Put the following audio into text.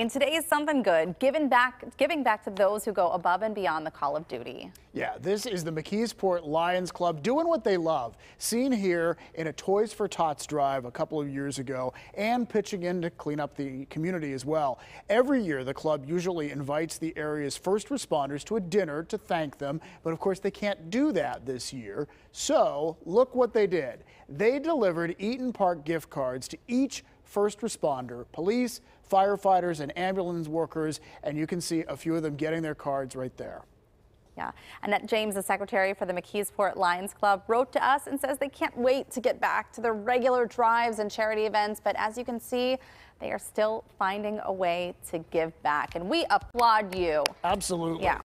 In today's Something Good, giving back, giving back to those who go above and beyond the call of duty. Yeah, this is the McKeesport Lions Club doing what they love, seen here in a Toys for Tots drive a couple of years ago and pitching in to clean up the community as well. Every year, the club usually invites the area's first responders to a dinner to thank them, but of course they can't do that this year. So look what they did. They delivered Eaton Park gift cards to each first responder, police, firefighters, and ambulance workers. And you can see a few of them getting their cards right there. Yeah. Annette James, the secretary for the McKeesport Lions Club, wrote to us and says they can't wait to get back to their regular drives and charity events. But as you can see, they are still finding a way to give back. And we applaud you. Absolutely. Yeah.